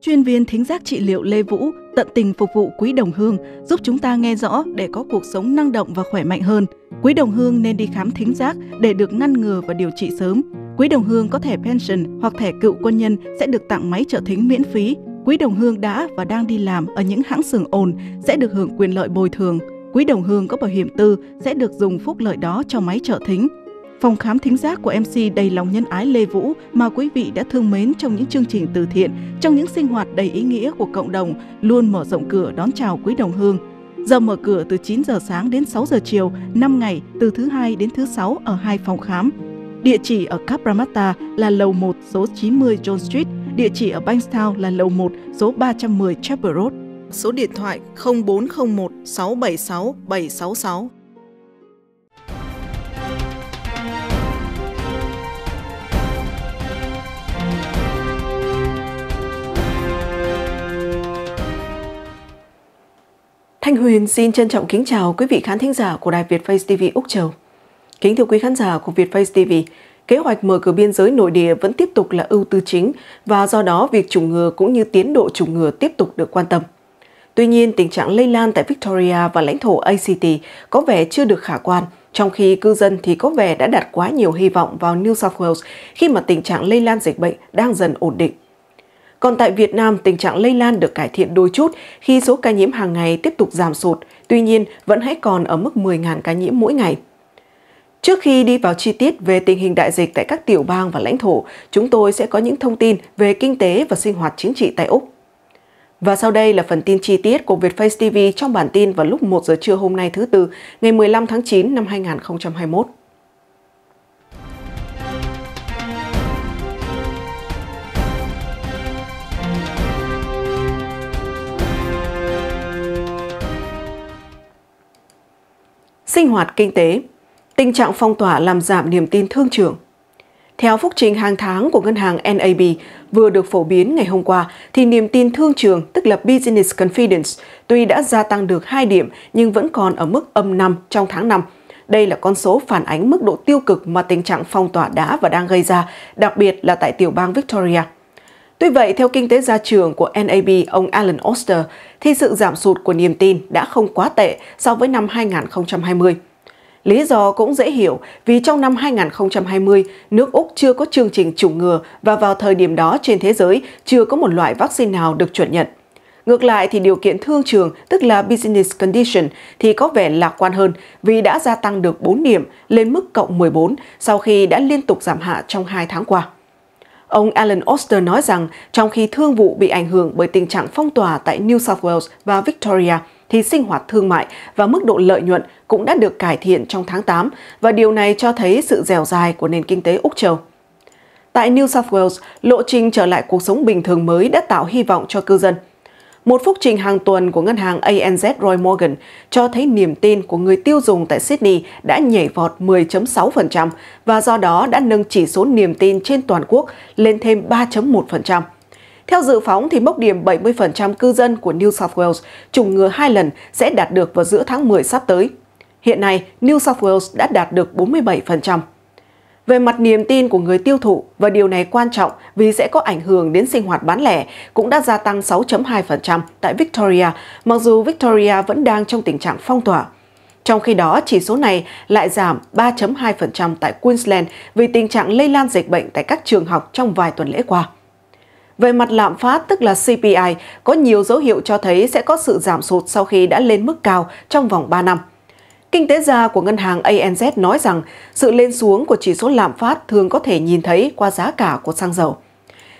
Chuyên viên thính giác trị liệu Lê Vũ tận tình phục vụ quý đồng hương, giúp chúng ta nghe rõ để có cuộc sống năng động và khỏe mạnh hơn. Quý đồng hương nên đi khám thính giác để được ngăn ngừa và điều trị sớm. Quý đồng hương có thẻ pension hoặc thẻ cựu quân nhân sẽ được tặng máy trợ thính miễn phí. Quý đồng hương đã và đang đi làm ở những hãng xưởng ồn sẽ được hưởng quyền lợi bồi thường. Quý đồng hương có bảo hiểm tư sẽ được dùng phúc lợi đó cho máy trợ thính. Phòng khám thính giác của MC đầy lòng nhân ái Lê Vũ mà quý vị đã thương mến trong những chương trình từ thiện, trong những sinh hoạt đầy ý nghĩa của cộng đồng luôn mở rộng cửa đón chào quý đồng hương. Giờ mở cửa từ 9 giờ sáng đến 6 giờ chiều, 5 ngày từ thứ hai đến thứ sáu ở hai phòng khám. Địa chỉ ở Capramata là lầu 1 số 90 John Street, địa chỉ ở Bankstown là lầu 1 số 310 Chapel Road. Số điện thoại 0401 676 766. Huyền xin trân trọng kính chào quý vị khán thính giả của Đài Việt Face TV Úc Châu. Kính thưa quý khán giả của Việt Face TV, kế hoạch mở cửa biên giới nội địa vẫn tiếp tục là ưu tư chính và do đó việc chủng ngừa cũng như tiến độ chủng ngừa tiếp tục được quan tâm. Tuy nhiên, tình trạng lây lan tại Victoria và lãnh thổ ACT có vẻ chưa được khả quan, trong khi cư dân thì có vẻ đã đặt quá nhiều hy vọng vào New South Wales khi mà tình trạng lây lan dịch bệnh đang dần ổn định. Còn tại Việt Nam, tình trạng lây lan được cải thiện đôi chút khi số ca nhiễm hàng ngày tiếp tục giảm sụt, tuy nhiên vẫn hãy còn ở mức 10.000 ca nhiễm mỗi ngày. Trước khi đi vào chi tiết về tình hình đại dịch tại các tiểu bang và lãnh thổ, chúng tôi sẽ có những thông tin về kinh tế và sinh hoạt chính trị tại Úc. Và sau đây là phần tin chi tiết của Vietface TV trong bản tin vào lúc 1 giờ trưa hôm nay thứ Tư, ngày 15 tháng 9 năm 2021. sinh hoạt kinh tế. Tình trạng phong tỏa làm giảm niềm tin thương trường. Theo phúc trình hàng tháng của ngân hàng NAB vừa được phổ biến ngày hôm qua, thì niềm tin thương trường, tức là Business Confidence, tuy đã gia tăng được 2 điểm nhưng vẫn còn ở mức âm 5 trong tháng 5. Đây là con số phản ánh mức độ tiêu cực mà tình trạng phong tỏa đã và đang gây ra, đặc biệt là tại tiểu bang Victoria. Tuy vậy, theo kinh tế gia trường của NAB, ông Alan Oster, thì sự giảm sụt của niềm tin đã không quá tệ so với năm 2020. Lý do cũng dễ hiểu vì trong năm 2020, nước Úc chưa có chương trình chủng ngừa và vào thời điểm đó trên thế giới chưa có một loại vaccine nào được chuẩn nhận. Ngược lại thì điều kiện thương trường, tức là business condition, thì có vẻ lạc quan hơn vì đã gia tăng được 4 điểm lên mức cộng 14 sau khi đã liên tục giảm hạ trong 2 tháng qua. Ông Alan Oster nói rằng trong khi thương vụ bị ảnh hưởng bởi tình trạng phong tỏa tại New South Wales và Victoria, thì sinh hoạt thương mại và mức độ lợi nhuận cũng đã được cải thiện trong tháng 8 và điều này cho thấy sự dẻo dài của nền kinh tế Úc Châu. Tại New South Wales, lộ trình trở lại cuộc sống bình thường mới đã tạo hy vọng cho cư dân – một phúc trình hàng tuần của ngân hàng ANZ Roy Morgan cho thấy niềm tin của người tiêu dùng tại Sydney đã nhảy vọt 10.6% và do đó đã nâng chỉ số niềm tin trên toàn quốc lên thêm 3.1%. Theo dự phóng, thì mốc điểm 70% cư dân của New South Wales trùng ngừa hai lần sẽ đạt được vào giữa tháng 10 sắp tới. Hiện nay, New South Wales đã đạt được 47% về mặt niềm tin của người tiêu thụ và điều này quan trọng vì sẽ có ảnh hưởng đến sinh hoạt bán lẻ cũng đã gia tăng 6.2% tại Victoria, mặc dù Victoria vẫn đang trong tình trạng phong tỏa. Trong khi đó, chỉ số này lại giảm 3.2% tại Queensland vì tình trạng lây lan dịch bệnh tại các trường học trong vài tuần lễ qua. Về mặt lạm phát, tức là CPI, có nhiều dấu hiệu cho thấy sẽ có sự giảm sụt sau khi đã lên mức cao trong vòng 3 năm – Kinh tế gia của ngân hàng ANZ nói rằng sự lên xuống của chỉ số lạm phát thường có thể nhìn thấy qua giá cả của xăng dầu.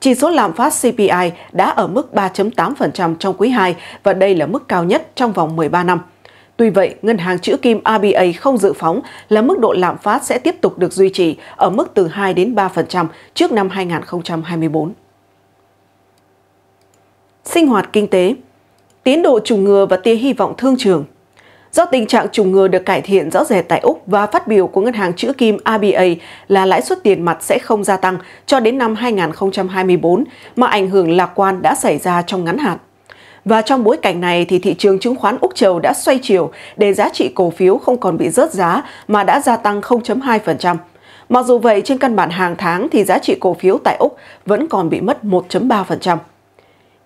Chỉ số lạm phát CPI đã ở mức 3.8% trong quý 2 và đây là mức cao nhất trong vòng 13 năm. Tuy vậy, ngân hàng chữ kim RBA không dự phóng là mức độ lạm phát sẽ tiếp tục được duy trì ở mức từ 2 đến 3% trước năm 2024. Sinh hoạt kinh tế Tiến độ trùng ngừa và tia hy vọng thương trường Do tình trạng trùng ngừa được cải thiện rõ rệt tại Úc và phát biểu của ngân hàng chữ kim ABA là lãi suất tiền mặt sẽ không gia tăng cho đến năm 2024, mà ảnh hưởng lạc quan đã xảy ra trong ngắn hạn. Và trong bối cảnh này thì thị trường chứng khoán Úc Châu đã xoay chiều để giá trị cổ phiếu không còn bị rớt giá mà đã gia tăng 0.2%. Mặc dù vậy, trên căn bản hàng tháng thì giá trị cổ phiếu tại Úc vẫn còn bị mất 1.3%.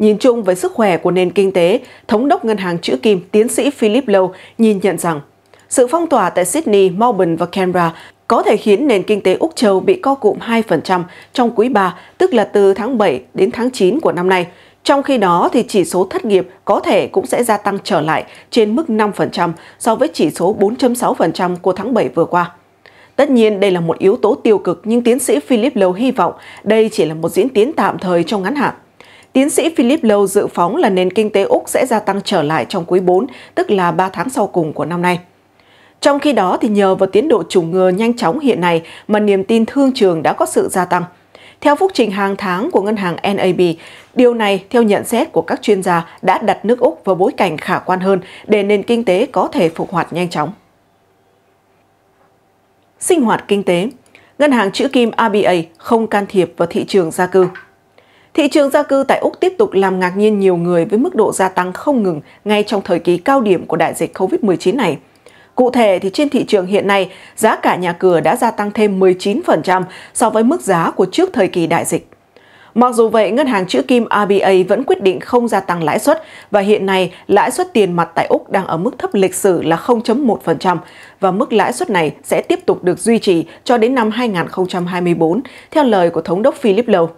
Nhìn chung với sức khỏe của nền kinh tế, Thống đốc Ngân hàng Chữ Kim tiến sĩ Philip Lowe nhìn nhận rằng sự phong tỏa tại Sydney, Melbourne và Canberra có thể khiến nền kinh tế Úc Châu bị co cụm 2% trong quý 3, tức là từ tháng 7 đến tháng 9 của năm nay. Trong khi đó, thì chỉ số thất nghiệp có thể cũng sẽ gia tăng trở lại trên mức 5% so với chỉ số 4.6% của tháng 7 vừa qua. Tất nhiên, đây là một yếu tố tiêu cực nhưng tiến sĩ Philip Lowe hy vọng đây chỉ là một diễn tiến tạm thời trong ngắn hạn. Tiến sĩ Philip Lowe dự phóng là nền kinh tế Úc sẽ gia tăng trở lại trong quý 4, tức là 3 tháng sau cùng của năm nay. Trong khi đó thì nhờ vào tiến độ chủng ngừa nhanh chóng hiện nay mà niềm tin thương trường đã có sự gia tăng. Theo phúc trình hàng tháng của ngân hàng NAB, điều này theo nhận xét của các chuyên gia đã đặt nước Úc vào bối cảnh khả quan hơn để nền kinh tế có thể phục hoạt nhanh chóng. Sinh hoạt kinh tế Ngân hàng chữ kim ABA không can thiệp vào thị trường gia cư. Thị trường gia cư tại Úc tiếp tục làm ngạc nhiên nhiều người với mức độ gia tăng không ngừng ngay trong thời kỳ cao điểm của đại dịch COVID-19 này. Cụ thể thì trên thị trường hiện nay, giá cả nhà cửa đã gia tăng thêm 19% so với mức giá của trước thời kỳ đại dịch. Mặc dù vậy, ngân hàng chữ kim RBA vẫn quyết định không gia tăng lãi suất và hiện nay lãi suất tiền mặt tại Úc đang ở mức thấp lịch sử là 0.1% và mức lãi suất này sẽ tiếp tục được duy trì cho đến năm 2024, theo lời của Thống đốc Philip Lowe.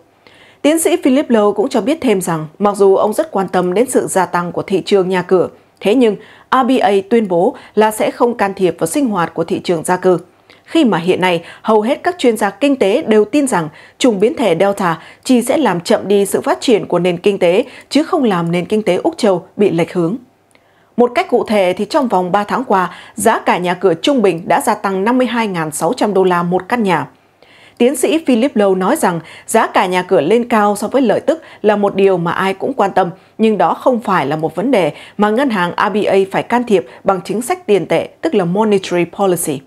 Tiến sĩ Philip Lowe cũng cho biết thêm rằng mặc dù ông rất quan tâm đến sự gia tăng của thị trường nhà cửa, thế nhưng RBA tuyên bố là sẽ không can thiệp vào sinh hoạt của thị trường gia cư. Khi mà hiện nay, hầu hết các chuyên gia kinh tế đều tin rằng chủng biến thể Delta chỉ sẽ làm chậm đi sự phát triển của nền kinh tế chứ không làm nền kinh tế Úc Châu bị lệch hướng. Một cách cụ thể thì trong vòng 3 tháng qua, giá cả nhà cửa trung bình đã gia tăng 52.600 đô la một căn nhà. Tiến sĩ Philip Lowe nói rằng giá cả nhà cửa lên cao so với lợi tức là một điều mà ai cũng quan tâm, nhưng đó không phải là một vấn đề mà ngân hàng RBA phải can thiệp bằng chính sách tiền tệ, tức là monetary policy.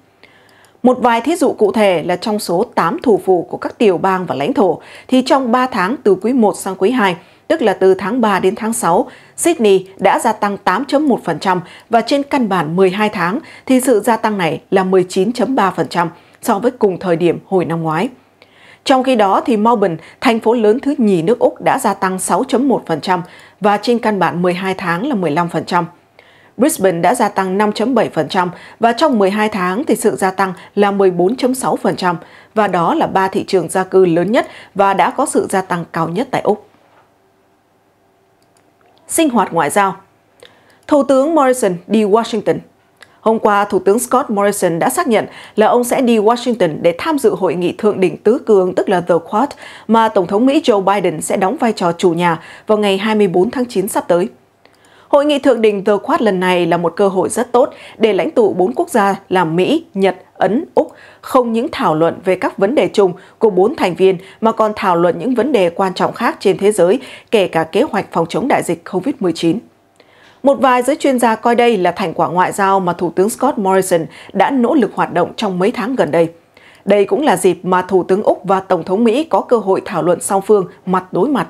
Một vài thí dụ cụ thể là trong số 8 thủ phủ của các tiểu bang và lãnh thổ thì trong 3 tháng từ quý 1 sang quý 2, tức là từ tháng 3 đến tháng 6, Sydney đã gia tăng 8.1% và trên căn bản 12 tháng thì sự gia tăng này là 19.3% so với cùng thời điểm hồi năm ngoái. Trong khi đó thì Melbourne, thành phố lớn thứ nhì nước Úc đã gia tăng 6.1% và trên căn bản 12 tháng là 15%. Brisbane đã gia tăng 5.7% và trong 12 tháng thì sự gia tăng là 14.6% và đó là ba thị trường gia cư lớn nhất và đã có sự gia tăng cao nhất tại Úc. Sinh hoạt ngoại giao Thủ tướng Morrison đi Washington Hôm qua, Thủ tướng Scott Morrison đã xác nhận là ông sẽ đi Washington để tham dự hội nghị thượng đỉnh tứ cường tức là The Quad mà Tổng thống Mỹ Joe Biden sẽ đóng vai trò chủ nhà vào ngày 24 tháng 9 sắp tới. Hội nghị thượng đỉnh The Quad lần này là một cơ hội rất tốt để lãnh tụ bốn quốc gia là Mỹ, Nhật, Ấn, Úc không những thảo luận về các vấn đề chung của bốn thành viên mà còn thảo luận những vấn đề quan trọng khác trên thế giới, kể cả kế hoạch phòng chống đại dịch COVID-19. Một vài giới chuyên gia coi đây là thành quả ngoại giao mà Thủ tướng Scott Morrison đã nỗ lực hoạt động trong mấy tháng gần đây. Đây cũng là dịp mà Thủ tướng Úc và Tổng thống Mỹ có cơ hội thảo luận song phương mặt đối mặt.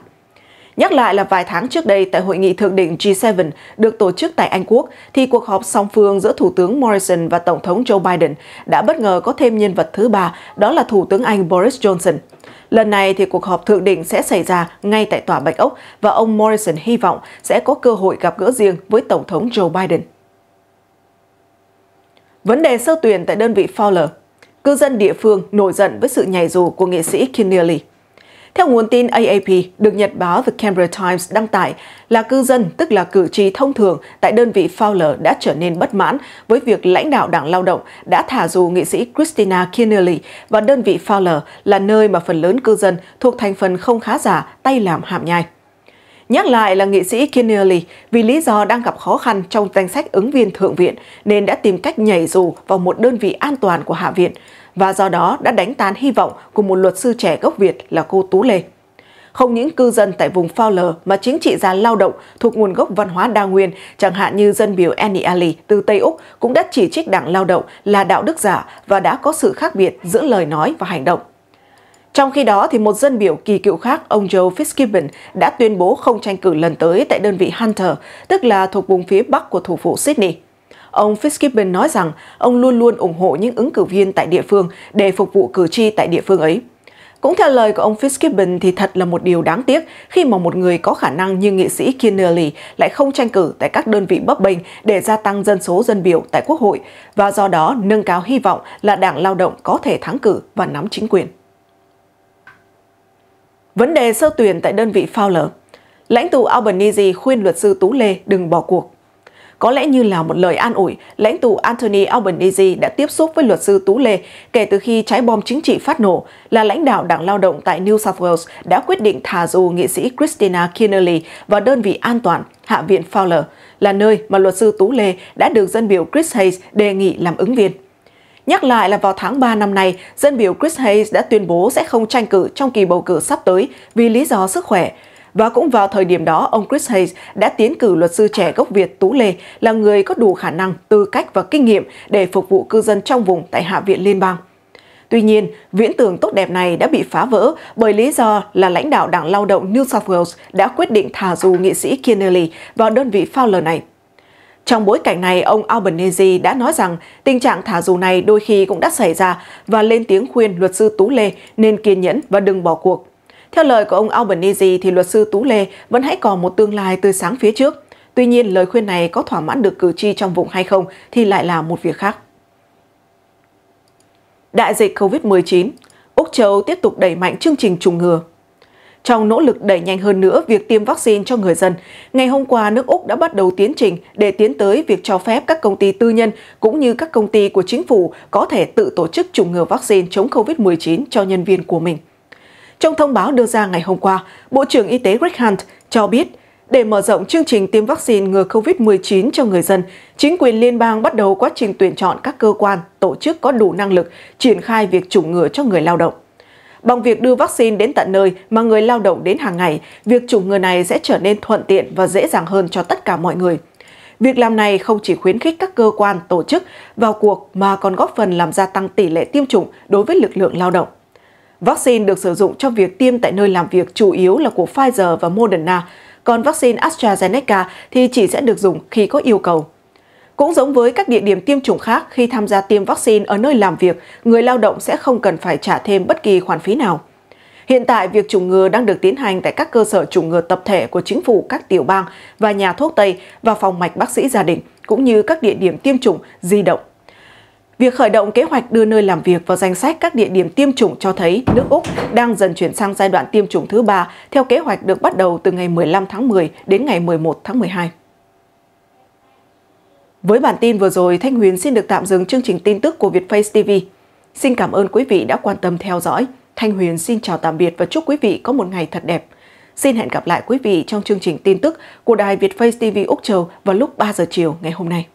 Nhắc lại là vài tháng trước đây tại hội nghị thượng đỉnh G7 được tổ chức tại Anh Quốc, thì cuộc họp song phương giữa Thủ tướng Morrison và Tổng thống Joe Biden đã bất ngờ có thêm nhân vật thứ ba, đó là Thủ tướng Anh Boris Johnson. Lần này thì cuộc họp thượng đỉnh sẽ xảy ra ngay tại Tòa Bạch Ốc và ông Morrison hy vọng sẽ có cơ hội gặp gỡ riêng với Tổng thống Joe Biden. Vấn đề sơ tuyển tại đơn vị Fowler Cư dân địa phương nổi giận với sự nhảy dù của nghệ sĩ Kinnelly. Theo nguồn tin AAP được nhật báo The Canberra Times đăng tải, là cư dân, tức là cử tri thông thường tại đơn vị Fowler đã trở nên bất mãn với việc lãnh đạo Đảng Lao động đã thả dù nghị sĩ Christina Kennelly và đơn vị Fowler là nơi mà phần lớn cư dân thuộc thành phần không khá giả tay làm hàm nhai. Nhắc lại là nghị sĩ Kennelly vì lý do đang gặp khó khăn trong danh sách ứng viên Thượng viện nên đã tìm cách nhảy dù vào một đơn vị an toàn của Hạ viện, và do đó đã đánh tan hy vọng của một luật sư trẻ gốc Việt là cô Tú Lê. Không những cư dân tại vùng Fowler mà chính trị gia lao động thuộc nguồn gốc văn hóa đa nguyên, chẳng hạn như dân biểu Annie Ali từ Tây Úc cũng đã chỉ trích đảng lao động là đạo đức giả và đã có sự khác biệt giữa lời nói và hành động. Trong khi đó, thì một dân biểu kỳ cựu khác, ông Joe Fitzgibbon, đã tuyên bố không tranh cử lần tới tại đơn vị Hunter, tức là thuộc vùng phía bắc của thủ phủ Sydney. Ông Fitzgibbon nói rằng ông luôn luôn ủng hộ những ứng cử viên tại địa phương để phục vụ cử tri tại địa phương ấy. Cũng theo lời của ông Fitzgibbon thì thật là một điều đáng tiếc khi mà một người có khả năng như nghị sĩ Kennedy lại không tranh cử tại các đơn vị bấp bênh để gia tăng dân số dân biểu tại Quốc hội và do đó nâng cao hy vọng là Đảng Lao động có thể thắng cử và nắm chính quyền. Vấn đề sơ tuyển tại đơn vị Fowler Lãnh tụ Albanese khuyên luật sư Tú Lê đừng bỏ cuộc. Có lẽ như là một lời an ủi, lãnh tụ Anthony Albanese đã tiếp xúc với luật sư Tú Lê kể từ khi trái bom chính trị phát nổ là lãnh đạo Đảng Lao động tại New South Wales đã quyết định thả dù nghị sĩ Christina Kennelly vào đơn vị an toàn Hạ viện Fowler, là nơi mà luật sư Tú Lê đã được dân biểu Chris Hayes đề nghị làm ứng viên. Nhắc lại là vào tháng 3 năm nay, dân biểu Chris Hayes đã tuyên bố sẽ không tranh cử trong kỳ bầu cử sắp tới vì lý do sức khỏe, và cũng vào thời điểm đó, ông Chris Hayes đã tiến cử luật sư trẻ gốc Việt Tú Lê là người có đủ khả năng, tư cách và kinh nghiệm để phục vụ cư dân trong vùng tại Hạ viện Liên bang. Tuy nhiên, viễn tưởng tốt đẹp này đã bị phá vỡ bởi lý do là lãnh đạo Đảng Lao động New South Wales đã quyết định thả dù nghị sĩ Kennelly vào đơn vị Fowler này. Trong bối cảnh này, ông Albanese đã nói rằng tình trạng thả dù này đôi khi cũng đã xảy ra và lên tiếng khuyên luật sư Tú Lê nên kiên nhẫn và đừng bỏ cuộc. Theo lời của ông Albanese thì luật sư Tú Lê vẫn hãy còn một tương lai tươi sáng phía trước. Tuy nhiên, lời khuyên này có thỏa mãn được cử tri trong vùng hay không thì lại là một việc khác. Đại dịch COVID-19, Úc Châu tiếp tục đẩy mạnh chương trình trùng ngừa. Trong nỗ lực đẩy nhanh hơn nữa việc tiêm vaccine cho người dân, ngày hôm qua nước Úc đã bắt đầu tiến trình để tiến tới việc cho phép các công ty tư nhân cũng như các công ty của chính phủ có thể tự tổ chức chủng ngừa vaccine chống COVID-19 cho nhân viên của mình. Trong thông báo đưa ra ngày hôm qua, Bộ trưởng Y tế Rick Hunt cho biết để mở rộng chương trình tiêm vaccine ngừa COVID-19 cho người dân, chính quyền liên bang bắt đầu quá trình tuyển chọn các cơ quan, tổ chức có đủ năng lực triển khai việc chủng ngừa cho người lao động. Bằng việc đưa vaccine đến tận nơi mà người lao động đến hàng ngày, việc chủng ngừa này sẽ trở nên thuận tiện và dễ dàng hơn cho tất cả mọi người. Việc làm này không chỉ khuyến khích các cơ quan, tổ chức vào cuộc mà còn góp phần làm gia tăng tỷ lệ tiêm chủng đối với lực lượng lao động. Vaccine được sử dụng trong việc tiêm tại nơi làm việc chủ yếu là của Pfizer và Moderna, còn vaccine AstraZeneca thì chỉ sẽ được dùng khi có yêu cầu. Cũng giống với các địa điểm tiêm chủng khác, khi tham gia tiêm vaccine ở nơi làm việc, người lao động sẽ không cần phải trả thêm bất kỳ khoản phí nào. Hiện tại, việc chủng ngừa đang được tiến hành tại các cơ sở chủng ngừa tập thể của chính phủ các tiểu bang và nhà thuốc Tây và phòng mạch bác sĩ gia đình, cũng như các địa điểm tiêm chủng di động Việc khởi động kế hoạch đưa nơi làm việc vào danh sách các địa điểm tiêm chủng cho thấy nước Úc đang dần chuyển sang giai đoạn tiêm chủng thứ ba theo kế hoạch được bắt đầu từ ngày 15 tháng 10 đến ngày 11 tháng 12. Với bản tin vừa rồi, Thanh Huyền xin được tạm dừng chương trình tin tức của Vietface TV. Xin cảm ơn quý vị đã quan tâm theo dõi. Thanh Huyền xin chào tạm biệt và chúc quý vị có một ngày thật đẹp. Xin hẹn gặp lại quý vị trong chương trình tin tức của đài Vietface TV Úc Châu vào lúc 3 giờ chiều ngày hôm nay.